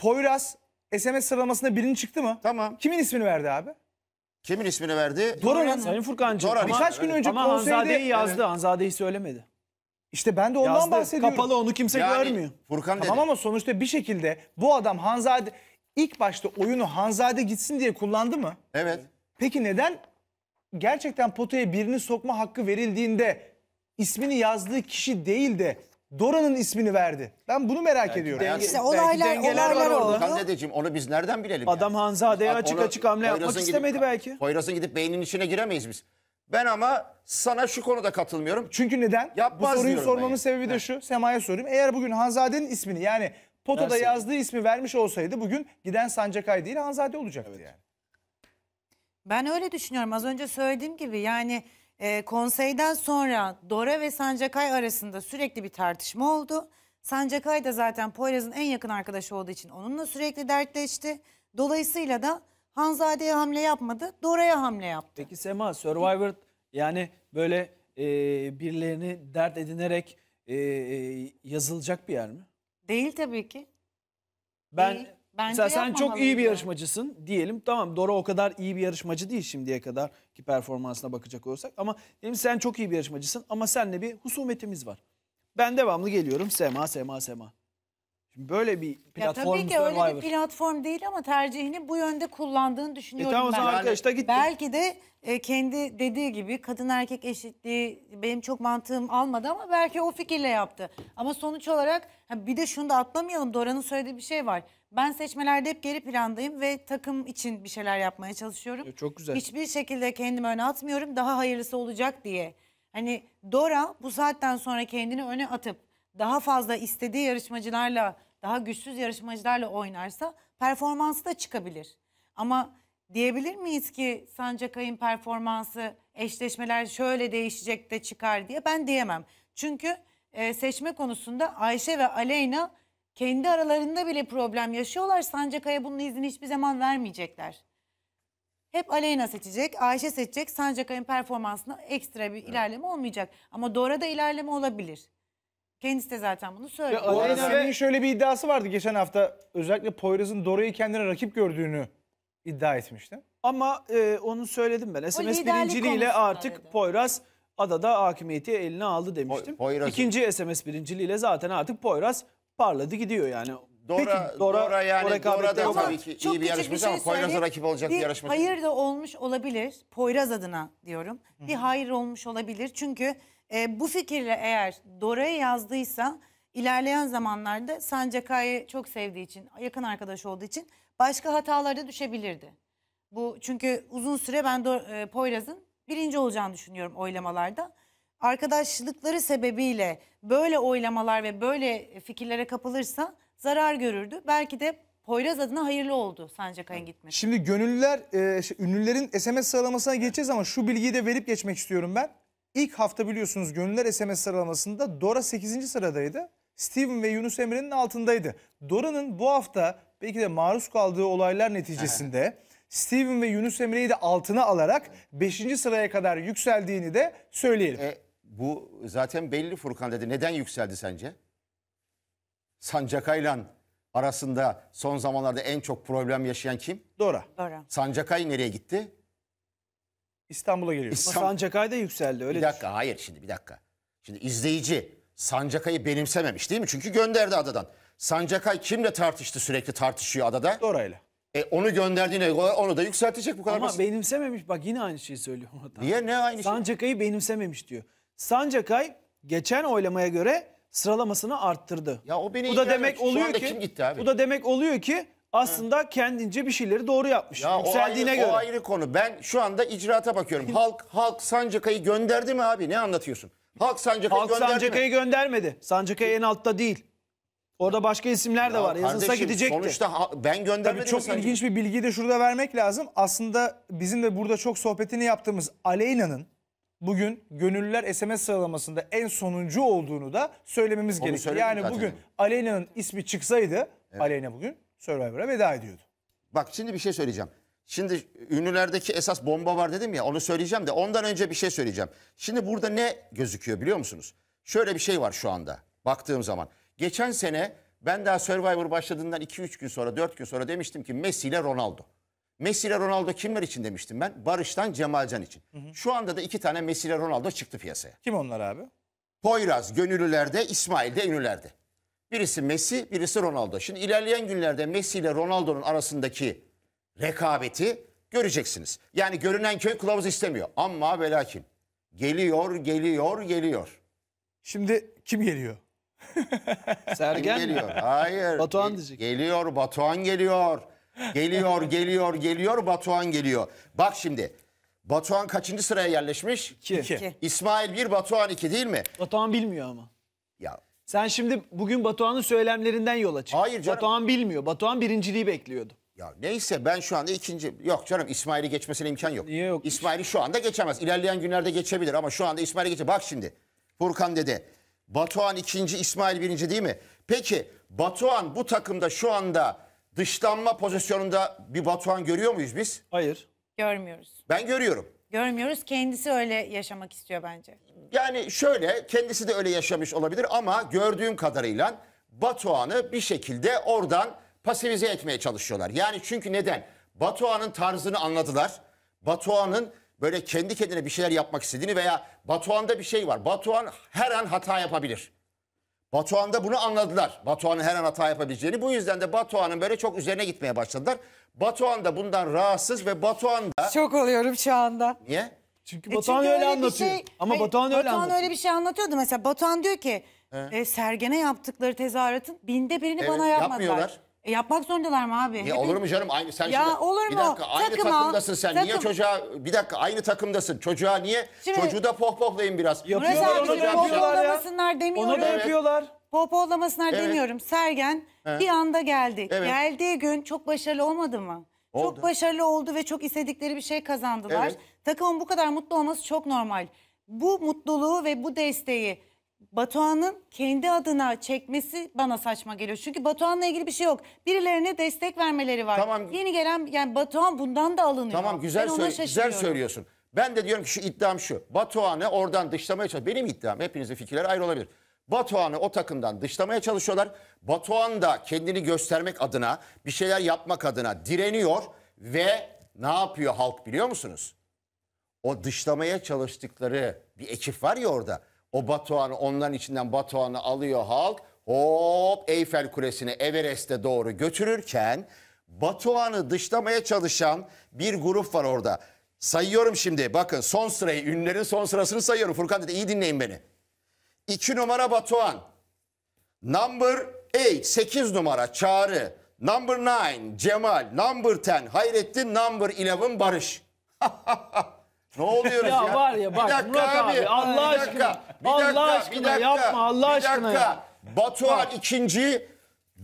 Poyraz SMS sıralamasında birinin çıktı mı? Tamam. Kimin ismini verdi abi? Kimin ismini verdi? Doran'ın. Sayın Furkan'cığım. Doran. Birkaç gün önce Ama konseyde... Hanzade'yi yazdı. Evet. Hanzade'yi söylemedi. İşte ben de ondan yazdı. bahsediyorum. Kapalı onu kimse yani, görmüyor. Furkan tamam dedi. ama sonuçta bir şekilde bu adam Hanzade... ilk başta oyunu Hanzade gitsin diye kullandı mı? Evet. Peki neden gerçekten potaya birini sokma hakkı verildiğinde ismini yazdığı kişi değil de Dora'nın ismini verdi. Ben bunu merak ediyorum. Denge, işte olaylar, dengeler olaylar var oldu. Hanzadeciğim onu biz nereden bilelim? Adam yani? Hanzade'ye açık onu, açık hamle yapmak gidip, istemedi belki. Poyraz'ın gidip beynin içine giremeyiz biz. Ben ama sana şu konuda katılmıyorum. Çünkü neden? Yapmaz Bu soruyu sormamın ben. sebebi de şu. Sema'ya sorayım. Eğer bugün Hanzade'nin ismini yani Poto'da Dersin. yazdığı ismi vermiş olsaydı bugün giden Sancakay değil Hanzade olacaktı evet. yani. Ben öyle düşünüyorum. Az önce söylediğim gibi yani e, konseyden sonra Dora ve Sancakay arasında sürekli bir tartışma oldu. Sancakay da zaten Poyraz'ın en yakın arkadaşı olduğu için onunla sürekli dertleşti. Dolayısıyla da Hanzade'ye hamle yapmadı, Dora'ya hamle yaptı. Peki Sema, Survivor yani böyle e, birilerini dert edinerek e, e yazılacak bir yer mi? Değil tabii ki. Ben Değil. Bence Mesela sen çok iyi bir yarışmacısın diyelim. Tamam Dora o kadar iyi bir yarışmacı değil şimdiye kadar ki performansına bakacak olursak. Ama diyelim sen çok iyi bir yarışmacısın ama seninle bir husumetimiz var. Ben devamlı geliyorum Sema, Sema, Sema. Şimdi böyle bir platform ya tabii ki öyle bir platform değil ama tercihini bu yönde kullandığını düşünüyorum E tamam o zaman ben. arkadaşlar gitti. Belki de e, kendi dediği gibi kadın erkek eşitliği benim çok mantığım almadı ama belki o fikirle yaptı. Ama sonuç olarak bir de şunu da atlamayalım Dora'nın söylediği bir şey var. Ben seçmelerde hep geri plandayım ve takım için bir şeyler yapmaya çalışıyorum. E, çok güzel. Hiçbir şekilde kendimi öne atmıyorum daha hayırlısı olacak diye. Hani Dora bu saatten sonra kendini öne atıp daha fazla istediği yarışmacılarla, daha güçsüz yarışmacılarla oynarsa performansı da çıkabilir. Ama diyebilir miyiz ki Sancakay'ın performansı eşleşmeler şöyle değişecek de çıkar diye ben diyemem. Çünkü e, seçme konusunda Ayşe ve Aleyna kendi aralarında bile problem yaşıyorlar. Sancakay'a bunun izni hiçbir zaman vermeyecekler. Hep Aleyna seçecek, Ayşe seçecek. Sancakay'ın performansına ekstra bir evet. ilerleme olmayacak. Ama Dora da ilerleme olabilir. Kendisi de zaten bunu söylüyor. Ya, Aleyna şöyle bir iddiası vardı geçen hafta. Özellikle Poyraz'ın Dora'yı kendine rakip gördüğünü iddia etmişti. Ama e, onu söyledim ben. SMS birinciliğiyle artık dedi. Poyraz adada hakimiyeti eline aldı demiştim. Po İkinci SMS birinciliğiyle zaten artık Poyraz parladı gidiyor yani. Dora, Peki, Dora, Dora yani Dora, Dora da tabii ki iyi bir yarışmacı şey ama Poyraz'a rakip olacak bir, bir yarışmacı. Hayır da olmuş olabilir. Poyraz adına diyorum. Hı. Bir hayır olmuş olabilir. Çünkü e, bu fikirle eğer Dora'ya yazdıysa ilerleyen zamanlarda Sancakay'ı çok sevdiği için, yakın arkadaş olduğu için başka hatalarda düşebilirdi. Bu çünkü uzun süre ben Do e, Poyraz'ın birinci olacağını düşünüyorum oylamalarda arkadaşlıkları sebebiyle böyle oylamalar ve böyle fikirlere kapılırsa zarar görürdü. Belki de Poyraz adına hayırlı oldu Sancakay'ın gitmesi. Şimdi gönüllüler, e, ünlülerin SMS sıralamasına geçeceğiz ama şu bilgiyi de verip geçmek istiyorum ben. İlk hafta biliyorsunuz gönüller SMS sıralamasında Dora 8. sıradaydı. Steven ve Yunus Emre'nin altındaydı. Dora'nın bu hafta belki de maruz kaldığı olaylar neticesinde Steven ve Yunus Emre'yi de altına alarak 5. sıraya kadar yükseldiğini de söyleyelim. E bu zaten belli Furkan dedi. Neden yükseldi sence? Sancakay'la arasında son zamanlarda en çok problem yaşayan kim? Dora. Dora. Sancakay nereye gitti? İstanbul'a geliyor. İstanbul... Sancakay da yükseldi öyle. Bir dakika düşün. hayır şimdi bir dakika. Şimdi izleyici Sancakay'ı benimsememiş değil mi? Çünkü gönderdi adadan. Sancakay kimle tartıştı sürekli tartışıyor adada? Dora'yla. E onu gönderdiğine göre onu da yükseltecek bu kadar Ama basit. benimsememiş bak yine aynı şeyi söylüyor. Niye ne aynı şey? Sancakay'ı şey? benimsememiş diyor. Sancakay geçen oylamaya göre sıralamasını arttırdı. Ya o beni Bu da demek oluyor ki gitti abi? Bu da demek oluyor ki aslında kendince bir şeyleri doğru yapmış. Ya o ayrı, Yükseldiğine o ayrı konu. Ben şu anda icraata bakıyorum. Halk halk Sancakay'ı gönderdi mi abi? Ne anlatıyorsun? Halk Sancakay'ı gönderdi mi? Sancakay'ı göndermedi. Sancakay en altta değil. Orada başka isimler de var. Yazılsa gidecekti. Sonuçta ben göndermedim. Tabii çok ilginç bir bilgiyi de şurada vermek lazım. Aslında bizim de burada çok sohbetini yaptığımız Aleyna'nın bugün gönüllüler SMS sıralamasında en sonuncu olduğunu da söylememiz Onu gerekiyor. Yani bugün Aleyna'nın ismi çıksaydı Aleyna bugün Survivor'a veda ediyordu. Bak şimdi bir şey söyleyeceğim. Şimdi ünlülerdeki esas bomba var dedim ya onu söyleyeceğim de ondan önce bir şey söyleyeceğim. Şimdi burada ne gözüküyor biliyor musunuz? Şöyle bir şey var şu anda baktığım zaman. Geçen sene ben daha Survivor başladığından 2-3 gün sonra 4 gün sonra demiştim ki Messi ile Ronaldo. Messi ile Ronaldo kimler için demiştim ben? Barış'tan Cemalcan için. Hı hı. Şu anda da iki tane Messi ile Ronaldo çıktı piyasaya. Kim onlar abi? Poyraz gönüllülerde, İsmail de ünlülerde. Birisi Messi, birisi Ronaldo. Şimdi ilerleyen günlerde Messi ile Ronaldo'nun arasındaki rekabeti göreceksiniz. Yani görünen köy kılavuz istemiyor. Ama ve lakin geliyor, geliyor, geliyor. Şimdi kim geliyor? Sergen kim geliyor? Hayır. Batuhan diyecek. Geliyor, Batuhan geliyor. Geliyor, geliyor, geliyor. Batuhan geliyor. Bak şimdi. Batuhan kaçıncı sıraya yerleşmiş? İki. İsmail bir Batuhan iki değil mi? Batuhan bilmiyor ama. Ya Sen şimdi bugün Batuhan'ın söylemlerinden yola çık. Hayır canım. Batuhan bilmiyor. Batuhan birinciliği bekliyordu. ya neyse ben şu anda ikinci... Yok canım İsmail'i geçmesine imkan yok. Niye yok? İsmail'i şu anda geçemez. İlerleyen günlerde geçebilir ama şu anda İsmail'i geçe. Bak şimdi Furkan dedi Batuhan ikinci, İsmail birinci değil mi? Peki Batuhan bu takımda şu anda dışlanma pozisyonunda bir Batuhan görüyor muyuz biz? Hayır. Görmüyoruz. Ben görüyorum. Görmüyoruz. Kendisi öyle yaşamak istiyor bence. Yani şöyle kendisi de öyle yaşamış olabilir ama gördüğüm kadarıyla Batuhan'ı bir şekilde oradan pasivize etmeye çalışıyorlar. Yani çünkü neden? Batuhan'ın tarzını anladılar. Batuhan'ın böyle kendi kendine bir şeyler yapmak istediğini veya Batuhan'da bir şey var. Batuhan her an hata yapabilir. Batuhan'da bunu anladılar. Batuhan'ın her an hata yapabileceğini. Bu yüzden de Batuhan'ın böyle çok üzerine gitmeye başladılar. Batuhan da bundan rahatsız ve Batuhan da... Çok oluyorum şu anda. Niye? Çünkü e Batuhan öyle, öyle anlatıyor. Şey, Ama hayır, Batuhan öyle anlatıyor. öyle bir şey anlatıyordu. Mesela Batuhan diyor ki He. e, Sergen'e yaptıkları tezahüratın binde birini evet, bana yapmadılar. Yapmıyorlar. E yapmak zorundalar mı abi? Ne olur mu canım aynı sen Ya şimdi, olur bir dakika aynı Takıma, takımdasın sen niye çocuğa bir dakika aynı takımdasın çocuğa niye Şimdi- çocuğu da pohpohlayın biraz. Murat Yapıyorlar, abi onu da pohpohlamasınlar Ona demiyorum. da yapıyorlar. Pohpohlamasınlar Evet. demiyorum. Sergen bir anda geldi. Evet. Geldiği gün çok başarılı olmadı mı? Oldu. Çok başarılı oldu ve çok istedikleri bir şey kazandılar. Evet. Takımın bu kadar mutlu olması çok normal. Bu mutluluğu ve bu desteği Batuhan'ın kendi adına çekmesi bana saçma geliyor. Çünkü Batuhan'la ilgili bir şey yok. Birilerine destek vermeleri var. Tamam. Yeni gelen yani Batuhan bundan da alınıyor. Tamam güzel, ben güzel söylüyorsun. Ben de diyorum ki şu iddiam şu. Batuhan'ı oradan dışlamaya çalışıyor. Benim iddiam hepinizin fikirleri ayrı olabilir. Batuhan'ı o takımdan dışlamaya çalışıyorlar. Batuhan da kendini göstermek adına bir şeyler yapmak adına direniyor ve ne yapıyor halk biliyor musunuz? O dışlamaya çalıştıkları bir ekip var ya orada o Batuhan'ı onların içinden Batuhan'ı alıyor halk. Hop Eyfel Kulesi'ni Everest'e doğru götürürken Batuhan'ı dışlamaya çalışan bir grup var orada. Sayıyorum şimdi bakın son sırayı ünlülerin son sırasını sayıyorum. Furkan dedi iyi dinleyin beni. 2 numara Batuhan. Number 8 8 numara Çağrı. Number 9 Cemal. Number 10 Hayrettin. Number 11 Barış. ne oluyoruz ya? ya? var ya bak Murat abi, abi Allah aşkına. Bir Allah dakika, aşkına bir dakika, yapma Allah bir aşkına. Dakika. Ya. Batuhan ikinci,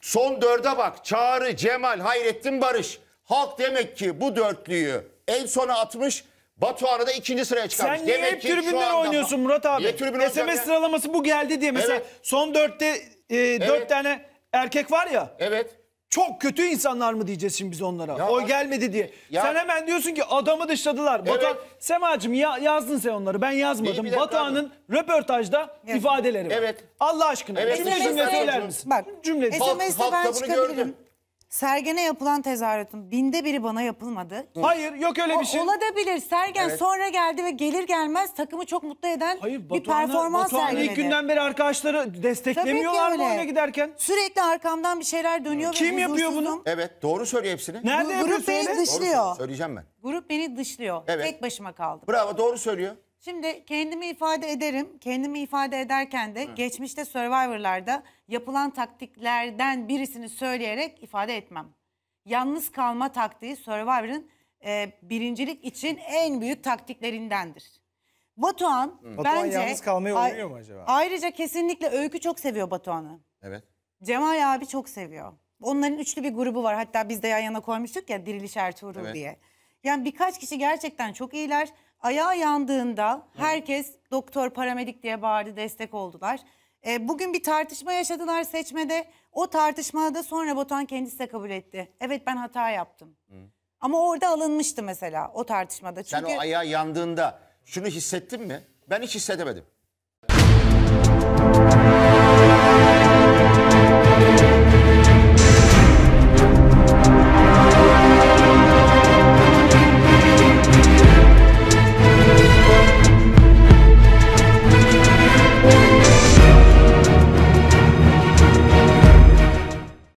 son dörde bak. Çağrı, Cemal, Hayrettin, Barış. Halk demek ki bu dörtlüyü en sona atmış. Batuhan'ı da ikinci sıraya çıkarmış. Sen niye demek hep tribünden oynuyorsun Murat abi? Niye tribünden SMS sıralaması bu geldi diye. Mesela evet. son dörtte e, dört evet. tane erkek var ya. Evet çok kötü insanlar mı diyeceğiz şimdi biz onlara? Ya, Oy gelmedi diye. Ya, Sen hemen diyorsun ki adamı dışladılar. Evet. Batuhan, Semacığım ya, yazdın sen onları ben yazmadım. Batuhan'ın röportajda evet. ifadeleri var. Evet. Allah aşkına evet. cümle cümleyi söyler misin? Bak, Cümle. SMS'de ben çıkabilirim. Gördüm. Sergen'e yapılan tezahüratın binde biri bana yapılmadı. Hayır yok öyle bir şey. Olabilir. Sergen Evet. sonra geldi ve gelir gelmez takımı çok mutlu eden Hayır bir Batuhan'a- performans Batuhan sergiledi. ilk günden beri arkadaşları desteklemiyorlar Tabii mı ki öyle. oyuna giderken? Sürekli arkamdan bir şeyler dönüyor Kim ve yapıyor bunu? Evet doğru söylüyor hepsini. Nerede Grup beni söyle? Doğru dışlıyor. Söyleyeceğim ben. Grup beni dışlıyor. Evet. Tek başıma kaldım. Bravo doğru söylüyor. Şimdi kendimi ifade ederim. Kendimi ifade ederken de evet. geçmişte Survivor'larda yapılan taktiklerden birisini söyleyerek ifade etmem. Yalnız kalma taktiği Survivor'ın e, birincilik için en büyük taktiklerindendir. Batuhan Hı. bence... yalnız kalmayı oynuyor mu acaba? Ayrıca kesinlikle Öykü çok seviyor Batuhan'ı. Evet. Cemal abi çok seviyor. Onların üçlü bir grubu var. Hatta biz de yan yana koymuştuk ya Diriliş Ertuğrul evet. diye. Yani birkaç kişi gerçekten çok iyiler. Ayağı yandığında herkes doktor, paramedik diye bağırdı, destek oldular. E, bugün bir tartışma yaşadılar seçmede. O tartışmada sonra Batuhan kendisi de kabul etti. Evet ben hata yaptım. Hı. Ama orada alınmıştı mesela o tartışmada. Çünkü... Sen o ayağı yandığında şunu hissettin mi? Ben hiç hissedemedim.